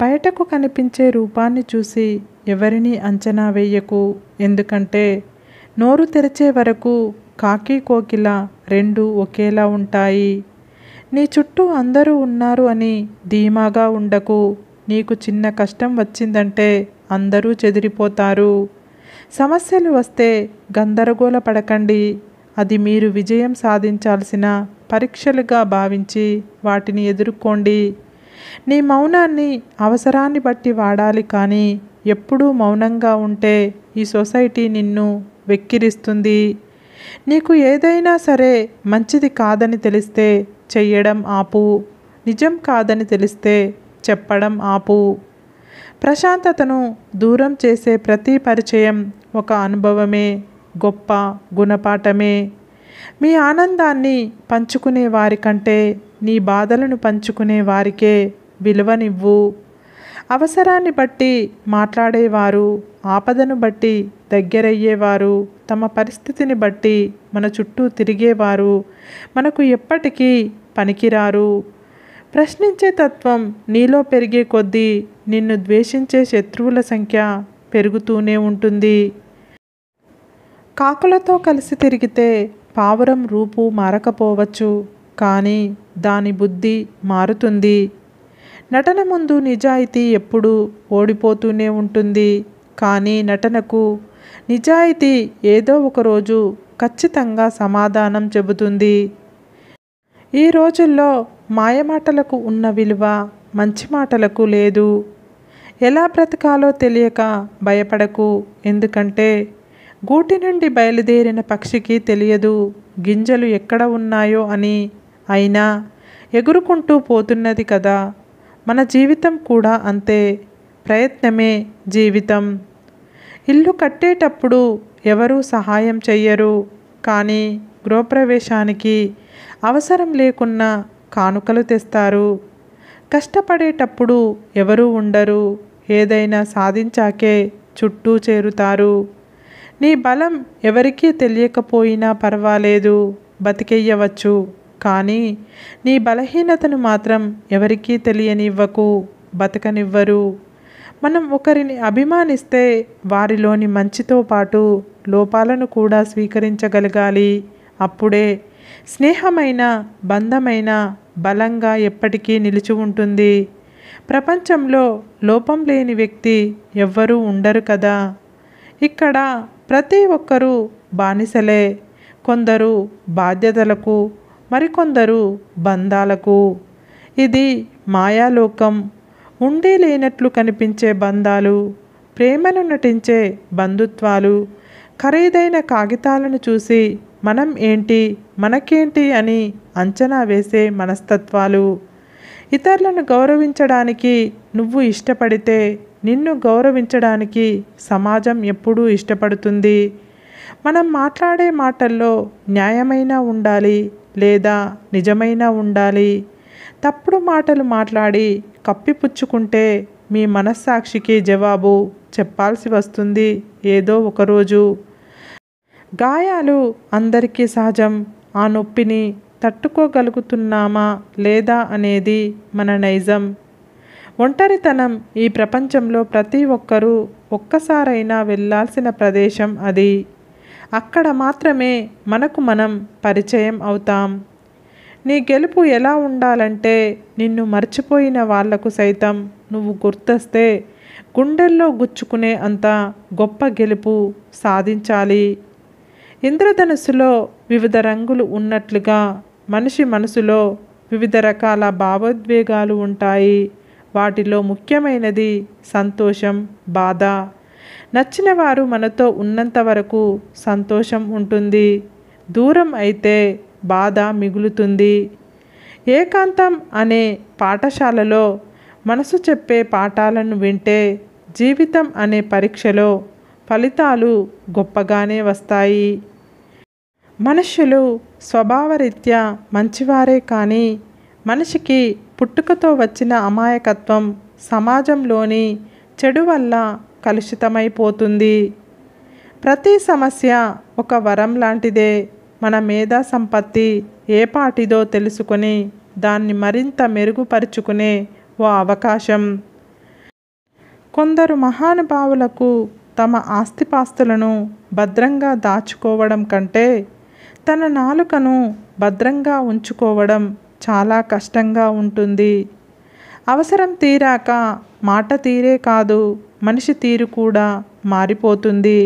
బయటకు కనిపించే రూపాన్ని చూసి ఎవరిని అంచనా వేయకు ఎందుకంటే నోరు తెరిచే వరకు కాకి కోకిల రెండు ఒకేలా ఉంటాయి నీ చుట్టూ అందరూ ఉన్నారు అని ధీమాగా ఉండకు నీకు చిన్న కష్టం వచ్చిందంటే అందరూ చెదిరిపోతారు సమస్యలు వస్తే గందరగోళ పడకండి అది మీరు విజయం సాధించాల్సిన పరీక్షలుగా భావించి వాటిని ఎదుర్కోండి నీ మౌనాన్ని అవసరాన్ని బట్టి వాడాలి కానీ ఎప్పుడూ మౌనంగా ఉంటే ఈ సొసైటీ నిన్ను వెక్కిరిస్తుంది నీకు ఏదైనా సరే మంచిది కాదని తెలిస్తే చెయ్యడం ఆపు నిజం కాదని తెలిస్తే చెప్పడం ఆపు ప్రశాంతతను దూరం చేసే ప్రతి పరిచయం ఒక అనుభవమే గొప్ప గుణపాఠమే మీ ఆనందాన్ని పంచుకునే వారికంటే నీ బాధలను పంచుకునే వారికే విలువనివ్వు అవసరాన్ని బట్టి మాట్లాడేవారు ఆపదను బట్టి దగ్గరయ్యేవారు తమ పరిస్థితిని బట్టి మన చుట్టూ తిరిగేవారు మనకు ఎప్పటికీ పనికిరారు ప్రశ్నించే తత్వం నీలో పెరిగే కొద్దీ నిన్ను ద్వేషించే శత్రువుల సంఖ్య పెరుగుతూనే ఉంటుంది కాకులతో కలిసి తిరిగితే పావురం రూపు మారకపోవచ్చు కానీ దాని బుద్ధి మారుతుంది నటన ముందు నిజాయితీ ఎప్పుడూ ఓడిపోతూనే ఉంటుంది కానీ నటనకు నిజాయితీ ఏదో ఒకరోజు ఖచ్చితంగా సమాధానం చెబుతుంది ఈ రోజుల్లో మాయమాటలకు ఉన్న విలువ మంచి మాటలకు లేదు ఎలా బ్రతకాలో తెలియక భయపడకు ఎందుకంటే గూటి నుండి బయలుదేరిన పక్షికి తెలియదు గింజలు ఎక్కడ ఉన్నాయో అని అయినా ఎగురుకుంటూ పోతున్నది కదా మన జీవితం కూడా అంతే ప్రయత్నమే జీవితం ఇల్లు కట్టేటప్పుడు ఎవరూ సహాయం చెయ్యరు కానీ గృహప్రవేశానికి అవసరం లేకున్నా కానుకలు తెస్తారు కష్టపడేటప్పుడు ఎవరూ ఉండరు ఏదైనా సాధించాకే చుట్టూ చేరుతారు నీ బలం ఎవరికీ తెలియకపోయినా పర్వాలేదు బతికెయ్యవచ్చు కానీ నీ బలహీనతను మాత్రం ఎవరికీ తెలియనివ్వకు బతకనివ్వరు మనం ఒకరిని అభిమానిస్తే వారిలోని మంచితో పాటు లోపాలను కూడా స్వీకరించగలగాలి అప్పుడే స్నేహమైన బంధమైన బలంగా ఎప్పటికీ నిలిచి ఉంటుంది ప్రపంచంలో లోపం లేని వ్యక్తి ఎవ్వరూ ఉండరు కదా ఇక్కడ ప్రతి ఒక్కరూ బానిసలే కొందరు బాధ్యతలకు మరికొందరు బంధాలకు ఇది మాయాలోకం ఉండే లేనట్లు కనిపించే బంధాలు ప్రేమను నటించే బంధుత్వాలు ఖరీదైన కాగితాలను చూసి మనం ఏంటి మనకేంటి అని అంచనా వేసే మనస్తత్వాలు ఇతరులను గౌరవించడానికి నువ్వు ఇష్టపడితే నిన్ను గౌరవించడానికి సమాజం ఎప్పుడూ ఇష్టపడుతుంది మనం మాట్లాడే మాటల్లో న్యాయమైనా ఉండాలి లేదా నిజమైనా ఉండాలి తప్పుడు మాటలు మాట్లాడి కప్పిపుచ్చుకుంటే మీ మనస్సాక్షికి జవాబు చెప్పాల్సి వస్తుంది ఏదో ఒకరోజు గాయాలు అందరికీ సహజం ఆ నొప్పిని తట్టుకోగలుగుతున్నామా లేదా అనేది మన నైజం ఒంటరితనం ఈ ప్రపంచంలో ప్రతి ఒక్కరూ ఒక్కసారైనా వెళ్ళాల్సిన ప్రదేశం అది అక్కడ మాత్రమే మనకు మనం పరిచయం అవుతాం నీ గెలుపు ఎలా ఉండాలంటే నిన్ను మర్చిపోయిన వాళ్లకు సైతం నువ్వు గుర్తొస్తే గుండెల్లో గుచ్చుకునే అంత గొప్ప గెలుపు సాధించాలి ఇంద్రధనుసులో వివిధ రంగులు ఉన్నట్లుగా మనిషి మనసులో వివిధ రకాల భావోద్వేగాలు ఉంటాయి వాటిలో ముఖ్యమైనది సంతోషం బాధ నచ్చిన వారు మనతో ఉన్నంత వరకు సంతోషం ఉంటుంది దూరం అయితే బాధ మిగులుతుంది ఏకాంతం అనే పాఠశాలలో మనసు చెప్పే పాఠాలను వింటే జీవితం అనే పరీక్షలో ఫలితాలు గొప్పగానే వస్తాయి మనుషులు స్వభావరీత్యా మంచివారే కానీ మనిషికి పుట్టుకతో వచ్చిన అమాయకత్వం సమాజంలోని చెడు వల్ల కలుషితమైపోతుంది ప్రతి సమస్య ఒక వరం లాంటిదే మన మేధా సంపత్తి ఏ పాటిదో తెలుసుకొని దాన్ని మరింత మెరుగుపరుచుకునే ఓ అవకాశం కొందరు మహానుభావులకు తమ ఆస్తిపాస్తులను భద్రంగా దాచుకోవడం కంటే తన నాలుకను భద్రంగా ఉంచుకోవడం చాలా కష్టంగా ఉంటుంది అవసరం తీరాక మాట తీరే కాదు మనిషి తీరు కూడా మారిపోతుంది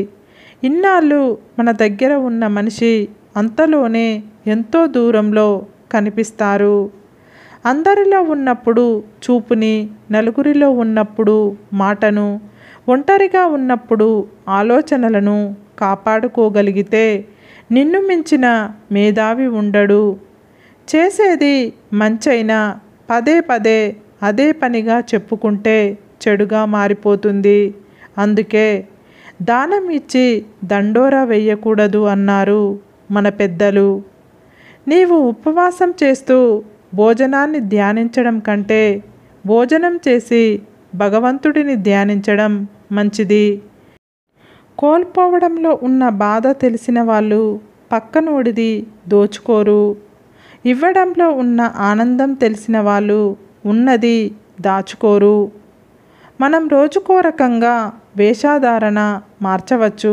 ఇన్నాళ్ళు మన దగ్గర ఉన్న మనిషి అంతలోనే ఎంతో దూరంలో కనిపిస్తారు అందరిలో ఉన్నప్పుడు చూపుని నలుగురిలో ఉన్నప్పుడు మాటను ఒంటరిగా ఉన్నప్పుడు ఆలోచనలను కాపాడుకోగలిగితే నిన్ను మించిన మేధావి ఉండడు చేసేది మంచైనా పదే పదే అదే పనిగా చెప్పుకుంటే చెడుగా మారిపోతుంది అందుకే దానం ఇచ్చి దండోరా వేయకూడదు అన్నారు మన పెద్దలు నీవు ఉపవాసం చేస్తూ భోజనాన్ని ధ్యానించడం కంటే భోజనం చేసి భగవంతుడిని ధ్యానించడం మంచిది కోల్పోవడంలో ఉన్న బాధ తెలిసిన వాళ్ళు పక్కనోడిది దోచుకోరు ఇవ్వడంలో ఉన్న ఆనందం తెలిసిన వాళ్ళు ఉన్నది దాచుకోరు మనం రోజుకో రకంగా వేషాధారణ మార్చవచ్చు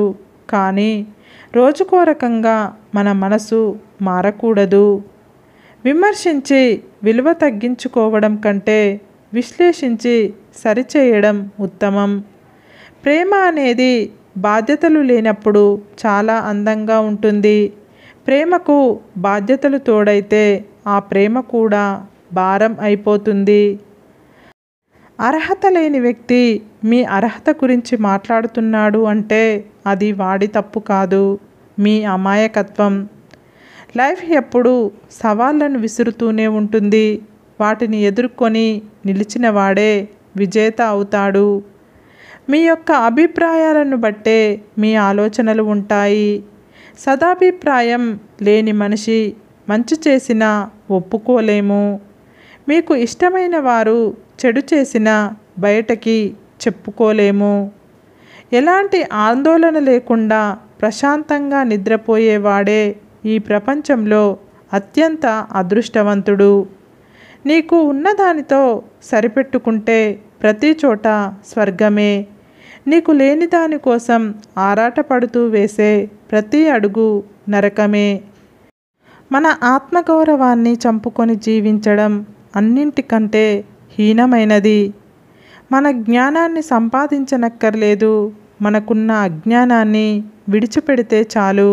కానీ రోజుకో రకంగా మన మనసు మారకూడదు విమర్శించి విలువ తగ్గించుకోవడం కంటే విశ్లేషించి సరిచేయడం ఉత్తమం ప్రేమ అనేది బాధ్యతలు లేనప్పుడు చాలా అందంగా ఉంటుంది ప్రేమకు బాధ్యతలు తోడైతే ఆ ప్రేమ కూడా భారం అయిపోతుంది అర్హత లేని వ్యక్తి మీ అర్హత గురించి మాట్లాడుతున్నాడు అంటే అది వాడి తప్పు కాదు మీ అమాయకత్వం లైఫ్ ఎప్పుడూ సవాళ్లను విసురుతూనే ఉంటుంది వాటిని ఎదుర్కొని నిలిచిన వాడే విజేత అవుతాడు మీ యొక్క అభిప్రాయాలను బట్టే మీ ఆలోచనలు ఉంటాయి సదాభిప్రాయం లేని మనిషి మంచి చేసినా ఒప్పుకోలేము మీకు ఇష్టమైన వారు చెడు చేసిన బయటకి చెప్పుకోలేము ఎలాంటి ఆందోళన లేకుండా ప్రశాంతంగా నిద్రపోయేవాడే ఈ ప్రపంచంలో అత్యంత అదృష్టవంతుడు నీకు ఉన్నదానితో సరిపెట్టుకుంటే ప్రతి చోట స్వర్గమే నీకు లేని దానికోసం ఆరాటపడుతూ వేసే ప్రతి అడుగు నరకమే మన ఆత్మగౌరవాన్ని చంపుకొని జీవించడం అన్నింటికంటే హీనమైనది మన జ్ఞానాన్ని సంపాదించనక్కర్లేదు మనకున్న అజ్ఞానాన్ని విడిచిపెడితే చాలు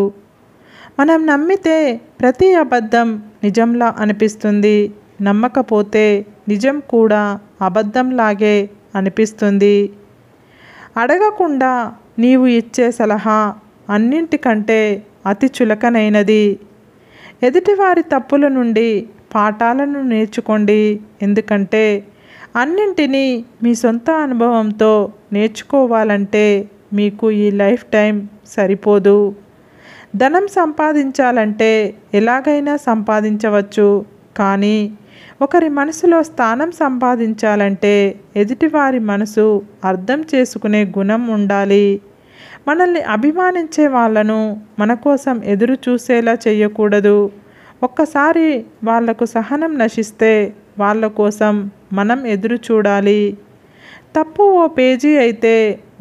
మనం నమ్మితే ప్రతి అబద్ధం నిజంలా అనిపిస్తుంది నమ్మకపోతే నిజం కూడా అబద్ధంలాగే అనిపిస్తుంది అడగకుండా నీవు ఇచ్చే సలహా అన్నింటికంటే అతి చులకనైనది ఎదుటివారి తప్పుల నుండి పాఠాలను నేర్చుకోండి ఎందుకంటే అన్నింటినీ మీ సొంత అనుభవంతో నేర్చుకోవాలంటే మీకు ఈ లైఫ్ టైం సరిపోదు ధనం సంపాదించాలంటే ఎలాగైనా సంపాదించవచ్చు కానీ ఒకరి మనసులో స్థానం సంపాదించాలంటే ఎదుటివారి మనసు అర్థం చేసుకునే గుణం ఉండాలి మనల్ని అభిమానించే వాళ్ళను మన కోసం ఎదురు చూసేలా చేయకూడదు ఒక్కసారి వాళ్లకు సహనం నశిస్తే వాళ్ళ కోసం మనం ఎదురు చూడాలి తప్పు ఓ పేజీ అయితే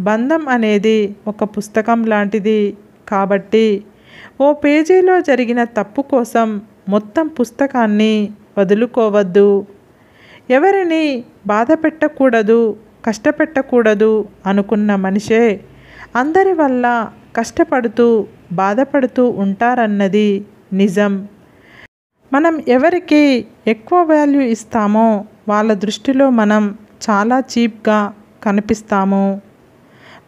బంధం అనేది ఒక పుస్తకం లాంటిది కాబట్టి ఓ పేజీలో జరిగిన తప్పు కోసం మొత్తం పుస్తకాన్ని వదులుకోవద్దు ఎవరిని బాధ పెట్టకూడదు కష్టపెట్టకూడదు అనుకున్న మనిషే అందరి వల్ల కష్టపడుతూ బాధపడుతూ ఉంటారన్నది నిజం మనం ఎవరికి ఎక్కువ వాల్యూ ఇస్తామో వాళ్ళ దృష్టిలో మనం చాలా చీప్గా కనిపిస్తాము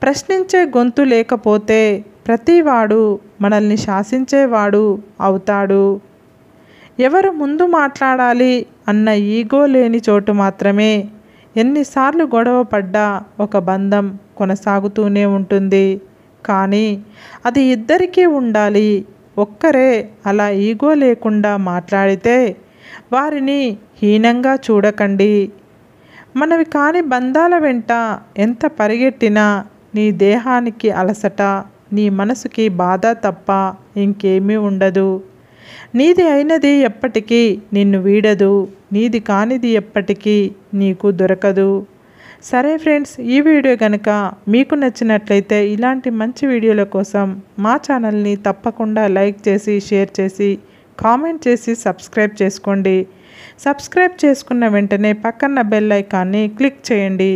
ప్రశ్నించే గొంతు లేకపోతే ప్రతివాడు మనల్ని శాసించేవాడు అవుతాడు ఎవరు ముందు మాట్లాడాలి అన్న ఈగో లేని చోటు మాత్రమే ఎన్నిసార్లు గొడవ పడ్డా ఒక బంధం కొనసాగుతూనే ఉంటుంది కానీ అది ఇద్దరికీ ఉండాలి ఒక్కరే అలా ఈగో లేకుండా మాట్లాడితే వారిని హీనంగా చూడకండి మనవి కాని బంధాల వెంట ఎంత పరిగెట్టినా నీ దేహానికి అలసట నీ మనసుకి బాధ తప్ప ఇంకేమీ ఉండదు నీది అయినది ఎప్పటికీ నిన్ను వీడదు నీది కానిది ఎప్పటికీ నీకు దొరకదు సరే ఫ్రెండ్స్ ఈ వీడియో కనుక మీకు నచ్చినట్లయితే ఇలాంటి మంచి వీడియోల కోసం మా ఛానల్ని తప్పకుండా లైక్ చేసి షేర్ చేసి కామెంట్ చేసి సబ్స్క్రైబ్ చేసుకోండి సబ్స్క్రైబ్ చేసుకున్న వెంటనే పక్కన బెల్ ఐకాన్ని క్లిక్ చేయండి